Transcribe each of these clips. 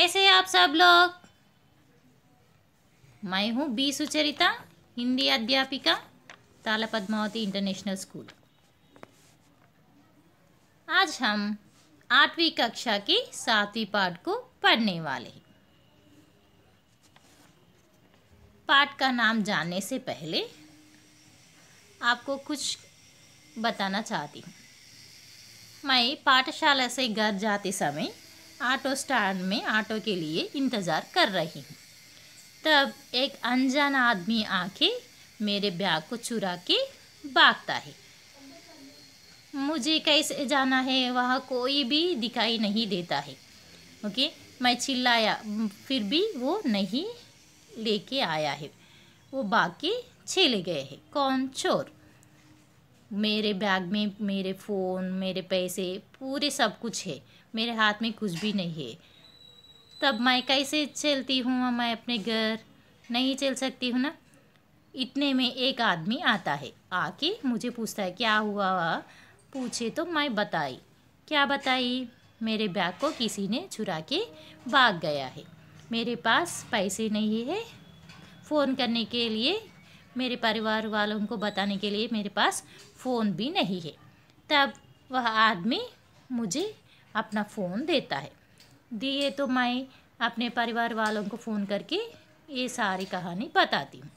कैसे आप सब लोग मैं हूँ बी सुचरिता हिंदी अध्यापिका ताला पद्मावती इंटरनेशनल स्कूल आज हम आठवीं कक्षा की सातवीं पाठ को पढ़ने वाले हैं पाठ का नाम जानने से पहले आपको कुछ बताना चाहती हूँ मैं पाठशाला से घर जाते समय ऑटो स्टैंड में ऑटो के लिए इंतज़ार कर रही हूँ तब एक अनजान आदमी आके मेरे बैग को चुरा के भागता है मुझे कैसे जाना है वहाँ कोई भी दिखाई नहीं देता है ओके मैं चिल्लाया फिर भी वो नहीं लेके आया है वो भाग के चले गए हैं कौन चोर मेरे बैग में मेरे फ़ोन मेरे पैसे पूरे सब कुछ है मेरे हाथ में कुछ भी नहीं है तब मैं कैसे चलती हूँ मैं अपने घर नहीं चल सकती हूँ ना इतने में एक आदमी आता है आके मुझे पूछता है क्या हुआ पूछे तो मैं बताई क्या बताई मेरे बैग को किसी ने चुरा के भाग गया है मेरे पास पैसे नहीं है फ़ोन करने के लिए मेरे परिवार वालों को बताने के लिए मेरे पास फ़ोन भी नहीं है तब वह आदमी मुझे अपना फ़ोन देता है दिए तो मैं अपने परिवार वालों को फ़ोन करके ये सारी कहानी बताती हूँ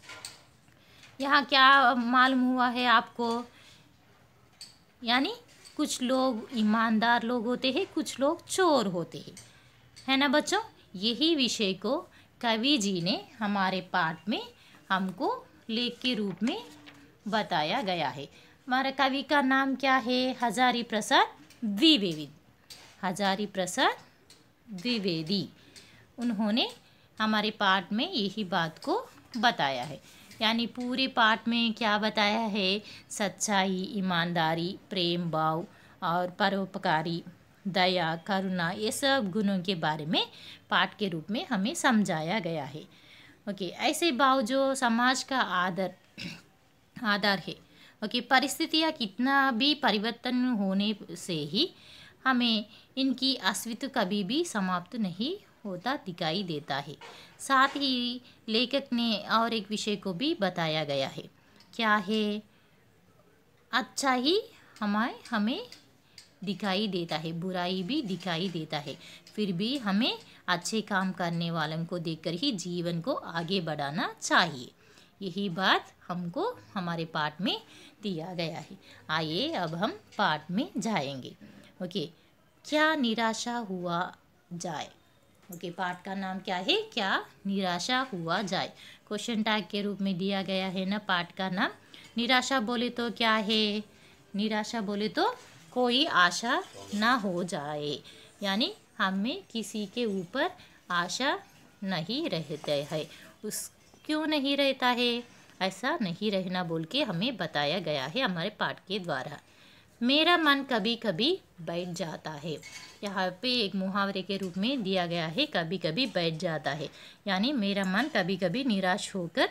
यहाँ क्या मालूम हुआ है आपको यानी कुछ लोग ईमानदार लोग होते हैं कुछ लोग चोर होते हैं है ना बच्चों यही विषय को कवि जी ने हमारे पाठ में हमको लेख के रूप में बताया गया है हमारा कवि का नाम क्या है हजारी प्रसाद द्विवेदी हजारी प्रसाद द्विवेदी उन्होंने हमारे पाठ में यही बात को बताया है यानी पूरे पाठ में क्या बताया है सच्चाई ईमानदारी प्रेम भाव और परोपकारी दया करुणा ये सब गुणों के बारे में पाठ के रूप में हमें समझाया गया है ओके ऐसे भाव जो समाज का आदर आधार है ओके परिस्थितियाँ कितना भी परिवर्तन होने से ही हमें इनकी अस्तित्व कभी भी समाप्त नहीं होता दिखाई देता है साथ ही लेखक ने और एक विषय को भी बताया गया है क्या है अच्छा ही हमारे हमें दिखाई देता है बुराई भी दिखाई देता है फिर भी हमें अच्छे काम करने वालों को देखकर ही जीवन को आगे बढ़ाना चाहिए यही बात हमको हमारे पाठ में दिया गया है आइए अब हम पाठ में जाएंगे ओके okay. क्या निराशा हुआ जाए ओके okay, पार्ट का नाम क्या है क्या निराशा हुआ जाए क्वेश्चन टैग के रूप में दिया गया है ना पाठ का नाम निराशा बोले तो क्या है निराशा बोले तो कोई आशा ना हो जाए यानी हमें किसी के ऊपर आशा नहीं रहते है उस क्यों नहीं रहता है ऐसा नहीं रहना बोल के हमें बताया गया है हमारे पाठ के द्वारा मेरा मन कभी कभी बैठ जाता है यहाँ पे एक मुहावरे के रूप में दिया गया है कभी कभी बैठ जाता है यानी मेरा मन कभी कभी निराश होकर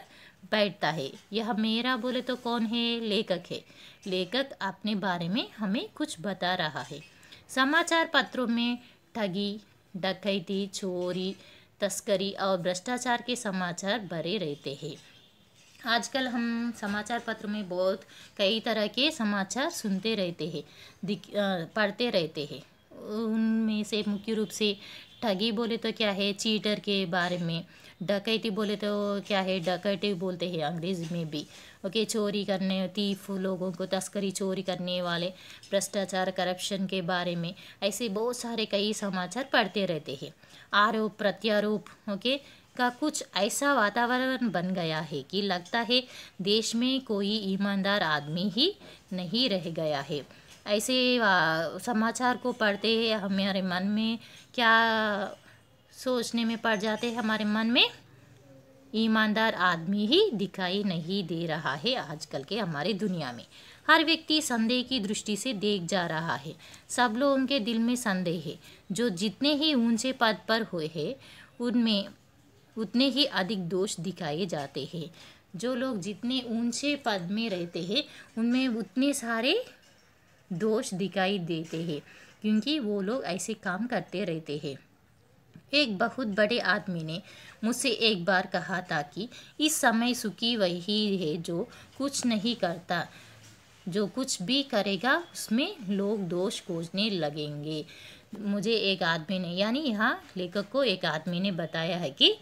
बैठता है यह मेरा बोले तो कौन है लेखक है लेखक अपने बारे में हमें कुछ बता रहा है समाचार पत्रों में ठगी डकैती चोरी तस्करी और भ्रष्टाचार के समाचार भरे रहते हैं आजकल हम समाचार पत्र में बहुत कई तरह के समाचार सुनते रहते हैं पढ़ते रहते हैं उनमें से मुख्य रूप से ठगी बोले तो क्या है चीटर के बारे में डकैती बोले तो क्या है डकैती बोलते हैं अंग्रेजी में भी ओके चोरी करने तीफ लोगों को तस्करी चोरी करने वाले भ्रष्टाचार करप्शन के बारे में ऐसे बहुत सारे कई समाचार पढ़ते रहते हैं आरोप प्रत्यारोप ओके का कुछ ऐसा वातावरण बन गया है कि लगता है देश में कोई ईमानदार आदमी ही नहीं रह गया है ऐसे समाचार को पढ़ते हैं हमारे मन में क्या सोचने में पड़ जाते हैं हमारे मन में ईमानदार आदमी ही दिखाई नहीं दे रहा है आजकल के हमारे दुनिया में हर व्यक्ति संदेह की दृष्टि से देख जा रहा है सब लोगों के दिल में संदेह है जो जितने ही ऊंचे पद पर हुए हैं उनमें उतने ही अधिक दोष दिखाए जाते हैं जो लोग जितने ऊंचे पद में रहते हैं उनमें उतने सारे दोष दिखाई देते हैं क्योंकि वो लोग ऐसे काम करते रहते हैं एक बहुत बड़े आदमी ने मुझसे एक बार कहा था कि इस समय सुखी वही है जो कुछ नहीं करता जो कुछ भी करेगा उसमें लोग दोष खोजने लगेंगे मुझे एक आदमी ने यानी यहाँ लेखक को एक आदमी ने बताया है कि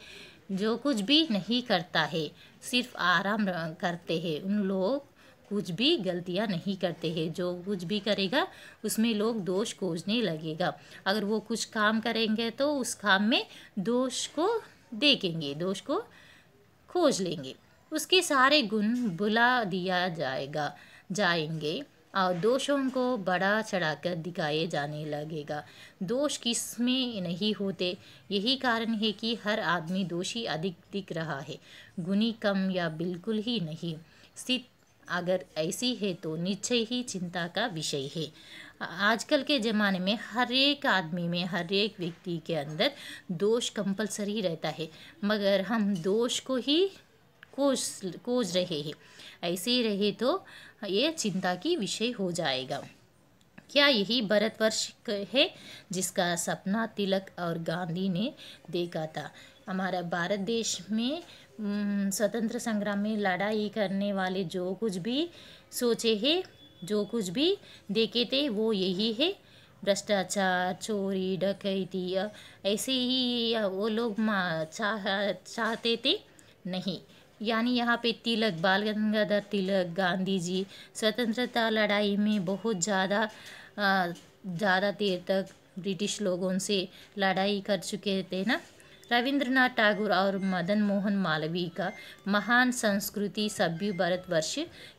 जो कुछ भी नहीं करता है सिर्फ आराम करते हैं उन लोग कुछ भी गलतियाँ नहीं करते हैं जो कुछ भी करेगा उसमें लोग दोष खोजने लगेगा अगर वो कुछ काम करेंगे तो उस काम में दोष को देखेंगे दोष को खोज लेंगे उसके सारे गुण बुला दिया जाएगा जाएंगे और दोषों को बढ़ा चढ़ाकर दिखाए जाने लगेगा दोष किस में नहीं होते यही कारण है कि हर आदमी दोषी अधिक दिख रहा है गुनी कम या बिल्कुल ही नहीं स्थित अगर ऐसी है तो निश्चय ही चिंता का विषय है आजकल के ज़माने में हर एक आदमी में हर एक व्यक्ति के अंदर दोष कंपलसरी रहता है मगर हम दोष को ही कोस कोज रहे हैं ऐसे रहे तो ये चिंता की विषय हो जाएगा क्या यही भारतवर्ष है जिसका सपना तिलक और गांधी ने देखा था हमारा भारत देश में स्वतंत्र संग्राम में लड़ाई करने वाले जो कुछ भी सोचे हैं जो कुछ भी देखे थे वो यही है भ्रष्टाचार चोरी डकैती ऐसे ही वो लोग चाह चाहते थे नहीं यानी यहाँ पे तिलक बाल गंगाधर तिलक गांधी जी स्वतंत्रता लड़ाई में बहुत ज़्यादा ज़्यादा देर तक ब्रिटिश लोगों से लड़ाई कर चुके थे ना रविंद्रनाथ टैगोर और मदन मोहन मालवीय का महान संस्कृति सभ्य भारतवर्ष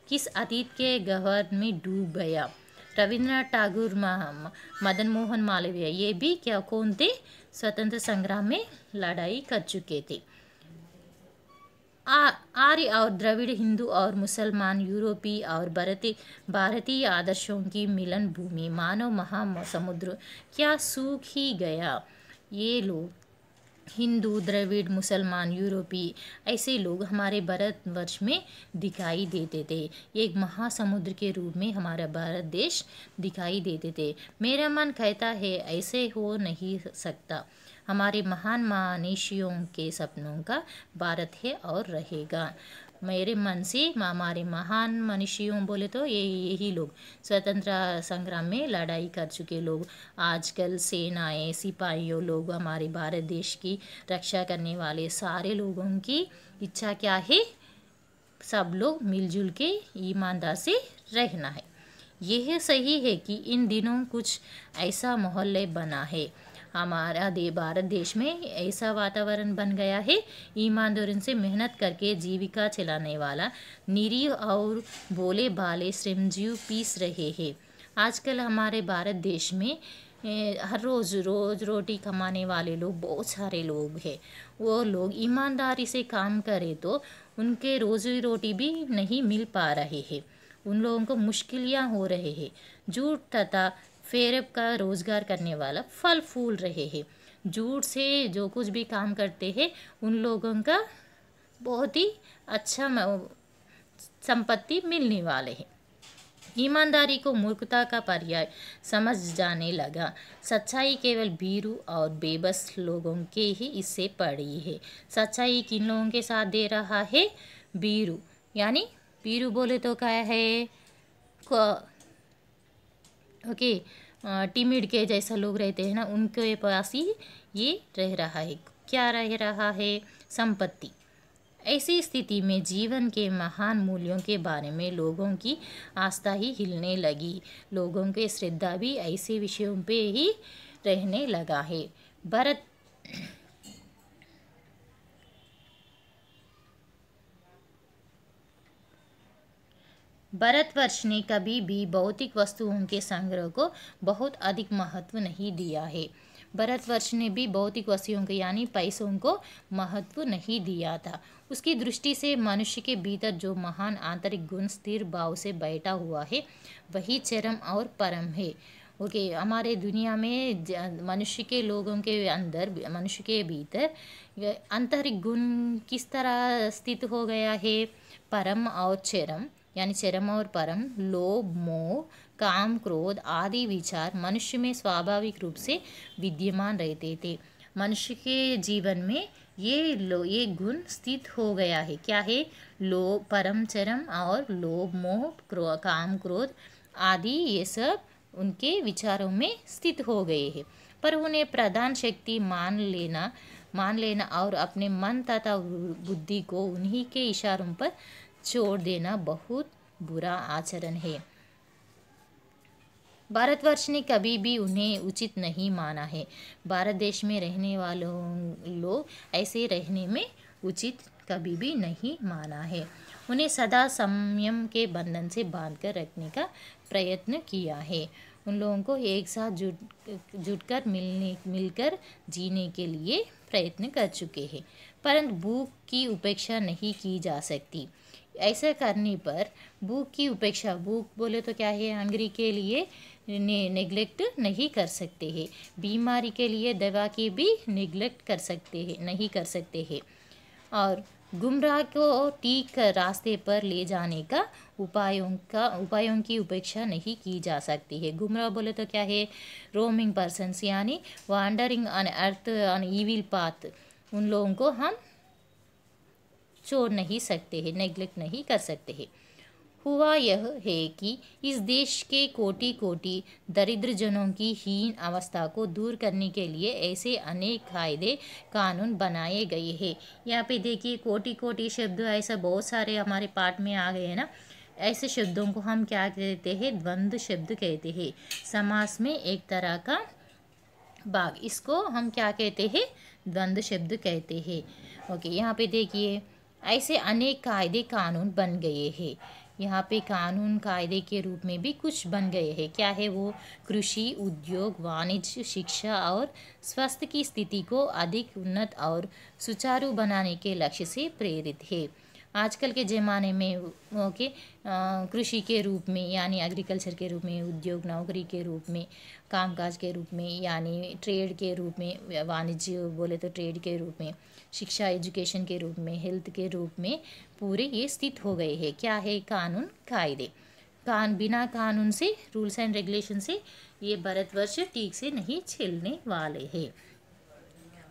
किस अतीत के गहर में डूब गया रविंद्रनाथ टैगोर मदन मोहन मालवीय ये भी क्या कौन थे स्वतंत्र संग्राम में लड़ाई कर चुके थे आर्य और द्रविड़ हिंदू और मुसलमान यूरोपीय और भारतीय भारतीय आदर्शों की मिलन भूमि मानव महासमुद्र क्या सूख ही गया ये लोग हिंदू द्रविड़ मुसलमान यूरोपी ऐसे लोग हमारे भारतवर्ष में दिखाई देते थे एक महासमुद्र के रूप में हमारा भारत देश दिखाई देते थे मेरा मन कहता है ऐसे हो नहीं सकता हमारे महान महानिशियों के सपनों का भारत है और रहेगा मेरे मन से हमारे महान मनुष्यों बोले तो ये यही लोग स्वतंत्र संग्राम में लड़ाई कर चुके लोग आजकल सेनाएं सिपाहियों लोग हमारे भारत देश की रक्षा करने वाले सारे लोगों की इच्छा क्या है सब लोग मिलजुल के ईमानदार से रहना है यह सही है कि इन दिनों कुछ ऐसा मोहल्ले बना है हमारा दे भारत देश में ऐसा वातावरण बन गया है ईमानदारी से मेहनत करके जीविका चलाने वाला निरीह और भोले भाले श्रमजीव पीस रहे हैं आजकल हमारे भारत देश में हर रोज़ रोज़ रोटी कमाने वाले लोग बहुत सारे लोग हैं वो लोग ईमानदारी से काम करें तो उनके रोजी रोटी भी नहीं मिल पा रहे हैं उन लोगों को मुश्किलियाँ हो रहे हैं झूठ तथा फेरब का रोजगार करने वाला फल फूल रहे हैं जूट से जो कुछ भी काम करते हैं उन लोगों का बहुत ही अच्छा संपत्ति मिलने वाले हैं ईमानदारी को मूर्खता का पर्याय समझ जाने लगा सच्चाई केवल बीरू और बेबस लोगों के ही इससे पड़ी है सच्चाई किन लोगों के साथ दे रहा है बीरू यानी बीरू बोले तो क्या है ओके टीमिड के जैसा लोग रहते हैं ना उनके पास ही ये रह रहा है क्या रह रहा है संपत्ति ऐसी स्थिति में जीवन के महान मूल्यों के बारे में लोगों की आस्था ही हिलने लगी लोगों के श्रद्धा भी ऐसे विषयों पे ही रहने लगा है भरत भरतवर्ष ने कभी भी भौतिक वस्तुओं के संग्रह को बहुत अधिक महत्व नहीं दिया है भरतवर्ष ने भी भौतिक वस्तुओं के यानी पैसों को महत्व नहीं दिया था उसकी दृष्टि से मनुष्य के भीतर जो महान आंतरिक गुण स्थिर भाव से बैठा हुआ है वही चरम और परम है ओके हमारे दुनिया में मनुष्य के लोगों के अंदर मनुष्य के भीतर आंतरिक गुण किस तरह स्थित हो गया है परम और चरम यानी चरम और परम लोभ मोह काम क्रोध आदि विचार मनुष्य में स्वाभाविक रूप से विद्यमान रहते थे मनुष्य के जीवन में ये लो ये गुण स्थित हो गया है क्या है लो परम चरम और लोभ मोह क्रो, काम क्रोध आदि ये सब उनके विचारों में स्थित हो गए हैं पर उन्हें प्रधान शक्ति मान लेना मान लेना और अपने मन तथा बुद्धि को उन्हीं के इशारों पर छोड़ देना बहुत बुरा आचरण है भारतवर्ष ने कभी भी उन्हें उचित नहीं माना है भारत देश में रहने वालों लोग ऐसे रहने में उचित कभी भी नहीं माना है उन्हें सदा संयम के बंधन से बांध कर रखने का प्रयत्न किया है उन लोगों को एक साथ जुट जुट कर मिलने मिलकर जीने के लिए प्रयत्न कर चुके हैं परंतु भूख की उपेक्षा नहीं की जा सकती ऐसे करने पर भूख की उपेक्षा भूख बोले तो क्या है हंगरी के लिए ने, नेग्लेक्ट नहीं कर सकते हैं बीमारी के लिए दवा की भी निग्लेक्ट कर सकते हैं नहीं कर सकते हैं और गुमराह को ठीक रास्ते पर ले जाने का उपायों का उपायों की उपेक्षा नहीं की जा सकती है गुमराह बोले तो क्या है रोमिंग पर्सनस यानी wandering on earth on evil path उन लोगों को हम छोड़ नहीं सकते हैं नेग्लेक्ट नहीं कर सकते हैं हुआ यह है कि इस देश के कोटि कोटि दरिद्र जनों की हीन अवस्था को दूर करने के लिए ऐसे अनेक कायदे कानून बनाए गए हैं यहाँ पे देखिए कोटि कोटि शब्द ऐसा बहुत सारे हमारे पाठ में आ गए हैं ना ऐसे शब्दों को हम क्या कहते हैं द्वंद्व शब्द कहते हैं समास में एक तरह का भाग इसको हम क्या कहते हैं द्वंद्व शब्द कहते हैं ओके यहाँ पे देखिए ऐसे अनेक कायदे कानून बन गए हैं यहाँ पे कानून कायदे के रूप में भी कुछ बन गए हैं क्या है वो कृषि उद्योग वाणिज्य शिक्षा और स्वास्थ्य की स्थिति को अधिक उन्नत और सुचारू बनाने के लक्ष्य से प्रेरित है आजकल के ज़माने में ओके कृषि के रूप में यानी एग्रीकल्चर के रूप में उद्योग नौकरी के रूप में कामकाज के रूप में यानी ट्रेड के रूप में वाणिज्य बोले तो ट्रेड के रूप में शिक्षा एजुकेशन के रूप में हेल्थ के रूप में पूरे ये स्थित हो गए हैं क्या है कानून कायदे कान बिना कानून से रूल्स एंड रेगुलेशन से ये भारतवर्ष ठीक से नहीं छिलने वाले हैं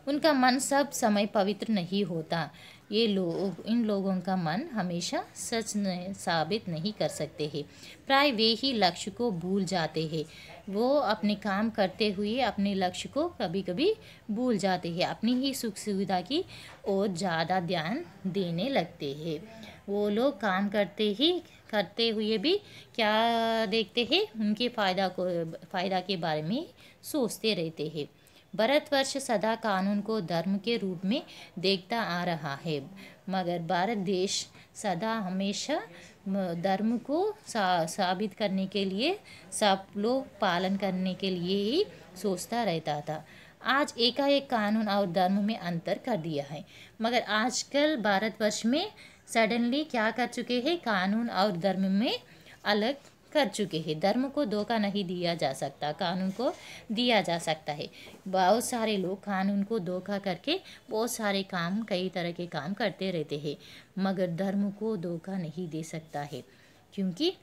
उनका मन सब समय पवित्र नहीं होता ये लोग इन लोगों का मन हमेशा सच साबित नहीं कर सकते हैं प्राय वे ही लक्ष्य को भूल जाते हैं वो अपने काम करते हुए अपने लक्ष्य को कभी कभी भूल जाते हैं अपनी ही सुख सुविधा की ओर ज़्यादा ध्यान देने लगते हैं वो लोग काम करते ही करते हुए भी क्या देखते हैं उनके फ़ायदा को फ़ायदा के बारे में सोचते रहते हैं भारतवर्ष सदा कानून को धर्म के रूप में देखता आ रहा है मगर भारत देश सदा हमेशा धर्म को सा, साबित करने के लिए सब लोग पालन करने के लिए ही सोचता रहता था आज एकाएक कानून और धर्म में अंतर कर दिया है मगर आजकल भारतवर्ष में सडनली क्या कर चुके हैं कानून और धर्म में अलग कर चुके हैं धर्म को धोखा नहीं दिया जा सकता कानून को दिया जा सकता है बहुत सारे लोग कानून को धोखा करके बहुत सारे काम कई तरह के काम करते रहते हैं मगर धर्म को धोखा नहीं दे सकता है क्योंकि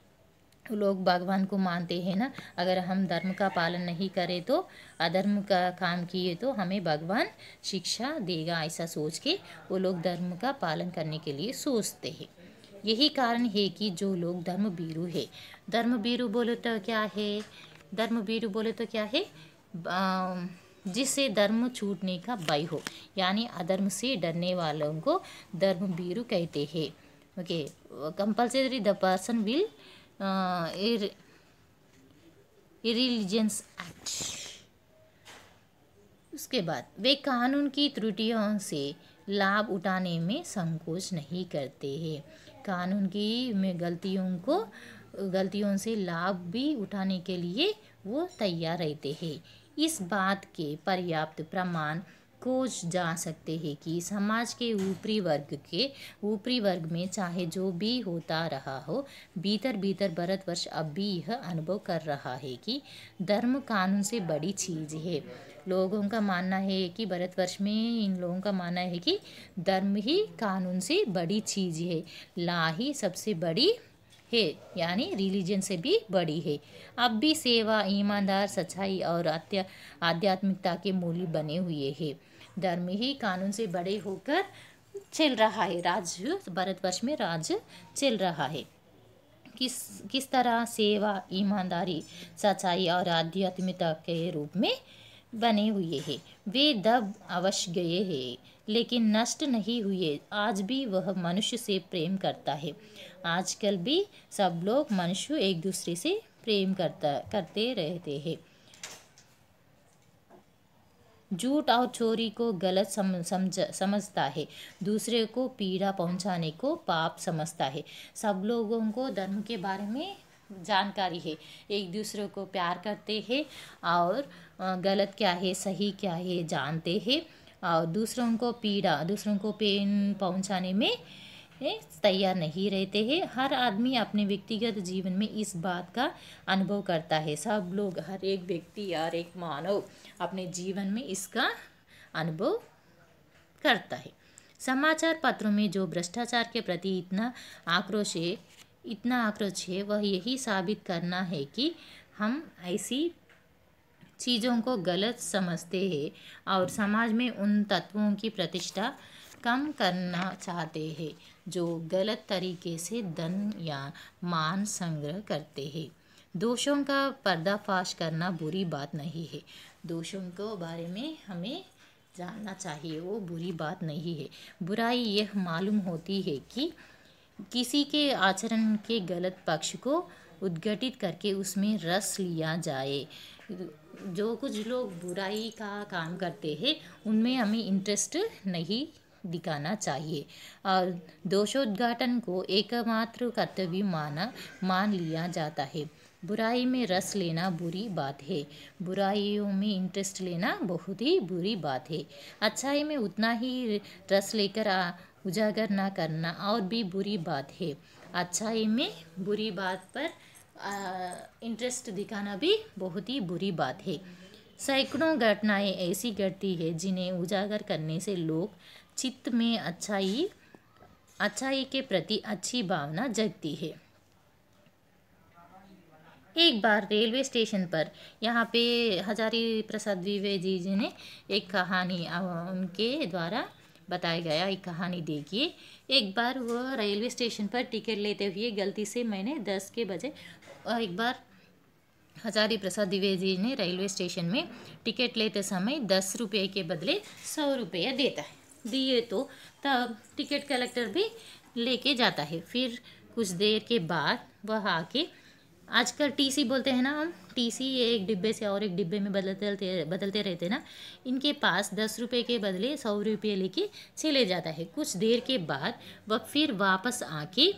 लोग भगवान को मानते हैं ना अगर हम धर्म का पालन नहीं करें तो अधर्म का काम किए तो हमें भगवान शिक्षा देगा ऐसा सोच के वो लोग धर्म का पालन करने के लिए सोचते हैं यही कारण है कि जो लोग धर्म भीरु है धर्म भीरु बोले तो क्या है धर्म भीरु बोले तो क्या है जिससे धर्म छूटने का भय हो यानी अधर्म से डरने वालों को धर्म भीरु कहते हैं okay compulsory the person will religions act उसके बाद वे कानून की त्रुटियों से लाभ उठाने में संकोच नहीं करते हैं कानून की में गलतियों को गलतियों से लाभ भी उठाने के लिए वो तैयार रहते हैं इस बात के पर्याप्त प्रमाण कोच जा सकते हैं कि समाज के ऊपरी वर्ग के ऊपरी वर्ग में चाहे जो भी होता रहा हो भीतर भीतर भरतवर्ष अब भी यह अनुभव कर रहा है कि धर्म कानून से बड़ी चीज़ है लोगों का मानना है कि भारतवर्ष में इन लोगों का मानना है कि धर्म ही कानून से बड़ी चीज़ है ला ही सबसे बड़ी है यानी रिलीजन से भी बड़ी है अब भी सेवा ईमानदार सच्चाई और आध्या आध्यात्मिकता के मूल्य बने हुए है धर्म ही कानून से बड़े होकर चल रहा है राज्य भारतवर्ष में राज्य चल रहा है किस किस तरह सेवा ईमानदारी सच्चाई और आध्यात्मिकता के रूप में बने हुए हैं वे दब अवश्य गए हैं लेकिन नष्ट नहीं हुए आज भी वह मनुष्य से प्रेम करता है आजकल भी सब लोग मनुष्य एक दूसरे से प्रेम करता करते रहते हैं झूठ और चोरी को गलत सम, समझ समझता है दूसरे को पीड़ा पहुंचाने को पाप समझता है सब लोगों को धर्म के बारे में जानकारी है एक दूसरे को प्यार करते हैं और गलत क्या है सही क्या है जानते हैं और दूसरों को पीड़ा दूसरों को पेन पहुंचाने में तैयार नहीं रहते हैं हर आदमी अपने व्यक्तिगत जीवन में इस बात का अनुभव करता है सब लोग हर एक व्यक्ति हर एक मानव अपने जीवन में इसका अनुभव करता है समाचार पत्रों में जो भ्रष्टाचार के प्रति इतना आक्रोश है इतना आक्रोश है वह यही साबित करना है कि हम ऐसी चीज़ों को गलत समझते हैं और समाज में उन तत्वों की प्रतिष्ठा कम करना चाहते हैं जो गलत तरीके से धन या मान संग्रह करते हैं दोषों का पर्दाफाश करना बुरी बात नहीं है दोषों के बारे में हमें जानना चाहिए वो बुरी बात नहीं है बुराई यह मालूम होती है कि किसी के आचरण के गलत पक्ष को उद्घटित करके उसमें रस लिया जाए जो कुछ लोग बुराई का काम करते हैं उनमें हमें इंटरेस्ट नहीं दिखाना चाहिए और दोषोद्घाटन को एकमात्र कर्तव्य माना मान लिया जाता है बुराई में रस लेना बुरी बात है बुराइयों में इंटरेस्ट लेना बहुत ही बुरी बात है अच्छाई में उतना ही रस लेकर उजागर ना करना और भी बुरी बात है अच्छाई में बुरी बात पर इंटरेस्ट दिखाना भी बहुत ही बुरी बात है सैकड़ों घटनाएं ऐसी घटती है जिन्हें उजागर करने से लोग चित्त में अच्छाई अच्छाई के प्रति अच्छी भावना जगती है एक बार रेलवे स्टेशन पर यहाँ पे हजारी प्रसाद द्विवेदी जी ने एक कहानी उनके द्वारा बताया गया ये कहानी देखिए एक बार वह रेलवे स्टेशन पर टिकट लेते हुए गलती से मैंने दस के बजे और एक बार हजारी प्रसाद द्विवेदी ने रेलवे स्टेशन में टिकट लेते समय दस रुपये के बदले सौ रुपये देता है दिए तो तब टिकट कलेक्टर भी लेके जाता है फिर कुछ देर के बाद वह आके आजकल टीसी बोलते हैं ना हम टीसी ये एक डिब्बे से और एक डिब्बे में बदलते बदलते रहते हैं ना इनके पास दस रुपये के बदले सौ रुपये लेके चले जाता है कुछ देर के बाद वह वा फिर वापस आके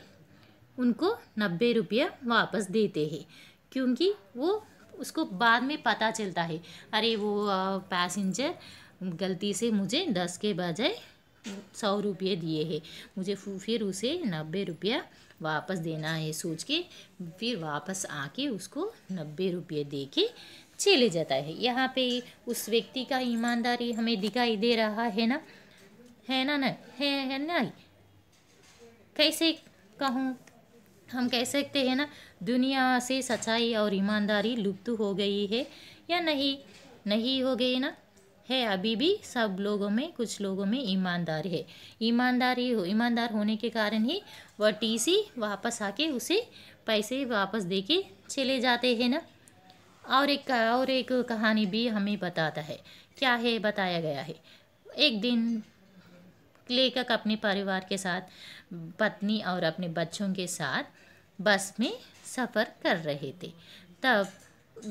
उनको नब्बे रुपया वापस देते हैं क्योंकि वो उसको बाद में पता चलता है अरे वो पैसेंजर गलती से मुझे दस के बजाय सौ रुपये दिए है मुझे फिर उसे नब्बे रुपया वापस देना है सोच के फिर वापस आके उसको नब्बे रुपये दे के चले जाता है यहाँ पे उस व्यक्ति का ईमानदारी हमें दिखाई दे रहा है ना है ना ना है है ना कैसे कहूँ हम कह सकते हैं ना दुनिया से सच्चाई और ईमानदारी लुप्त हो गई है या नहीं नहीं हो गई ना है अभी भी सब लोगों में कुछ लोगों में ईमानदारी है ईमानदारी हो ईमानदार होने के कारण ही वह टी सी वापस आके उसे पैसे वापस दे के चले जाते हैं ना और एक और एक कहानी भी हमें बताता है क्या है बताया गया है एक दिन लेखक अपने परिवार के साथ पत्नी और अपने बच्चों के साथ बस में सफ़र कर रहे थे तब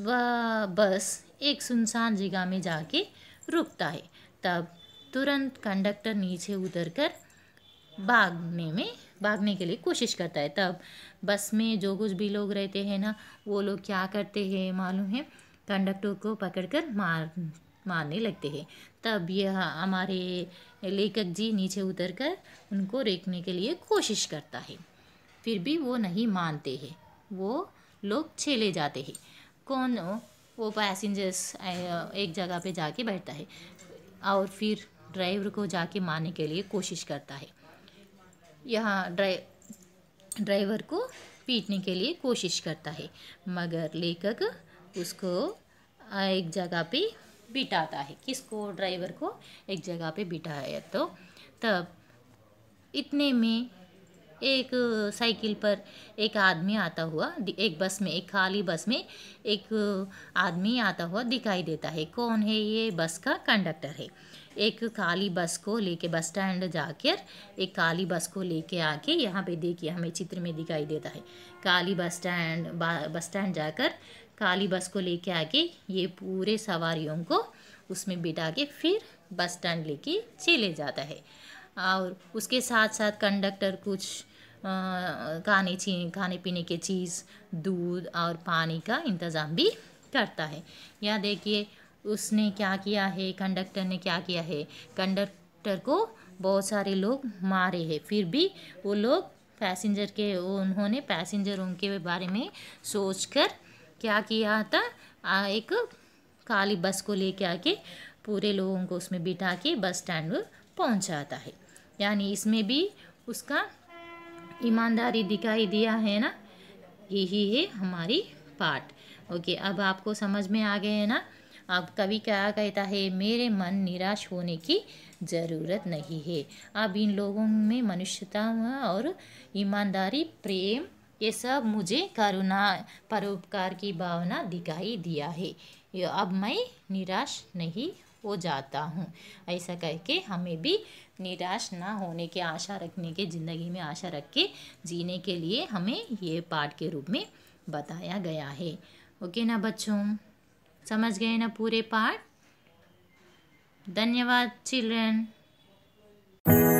वह बस एक सुनसान जगह में जाके रुकता है तब तुरंत कंडक्टर नीचे उतर कर भागने में भागने के लिए कोशिश करता है तब बस में जो कुछ भी लोग रहते हैं ना वो लोग क्या करते हैं मालूम है कंडक्टर को पकड़कर मार मारने लगते हैं तब यह हमारे लेखक जी नीचे उतर कर उनको रेखने के लिए कोशिश करता है फिर भी वो नहीं मानते हैं वो लोग छेले जाते हैं कौन वो पैसेंजर्स एक जगह पे जाके बैठता है और फिर ड्राइवर को जाके मारने के लिए कोशिश करता है यहाँ ड्राइ ड्राइवर को पीटने के लिए कोशिश करता है मगर लेखक उसको एक जगह पे बिठाता है किसको ड्राइवर को एक जगह पे बिठाया तो तब इतने में एक साइकिल पर एक आदमी आता हुआ एक बस में एक खाली बस में एक आदमी आता हुआ दिखाई देता है कौन है ये बस का कंडक्टर है एक काली बस को लेके बस स्टैंड जाकर एक काली बस को लेके आके यहाँ पे देखिए हमें चित्र में दिखाई देता है काली बस स्टैंड बस स्टैंड जाकर काली बस को लेके आके ये पूरे सवारियों को उसमें बिठा के फिर बस स्टैंड लेके चले जाता है और उसके साथ साथ कंडक्टर कुछ खाने ची खाने पीने के चीज़ दूध और पानी का इंतज़ाम भी करता है यहाँ देखिए उसने क्या किया है कंडक्टर ने क्या किया है कंडक्टर को बहुत सारे लोग मारे हैं फिर भी वो लोग पैसेंजर के उन्होंने पैसेंजरों के बारे में सोचकर क्या किया था एक काली बस को लेके आके पूरे लोगों को उसमें बिठा के बस स्टैंड पहुंचाता है यानी इसमें भी उसका ईमानदारी दिखाई दिया है ना यही है हमारी पार्ट ओके अब आपको समझ में आ गए है ना अब कवि क्या कहता है मेरे मन निराश होने की ज़रूरत नहीं है अब इन लोगों में मनुष्यता और ईमानदारी प्रेम ये सब मुझे करुणा परोपकार की भावना दिखाई दिया है अब मैं निराश नहीं हो जाता हूँ ऐसा कह के हमें भी निराश ना होने की आशा रखने के ज़िंदगी में आशा रख के जीने के लिए हमें ये पाठ के रूप में बताया गया है ओके ना बच्चों समझ गए ना पूरे पाठ धन्यवाद चिल्ड्रन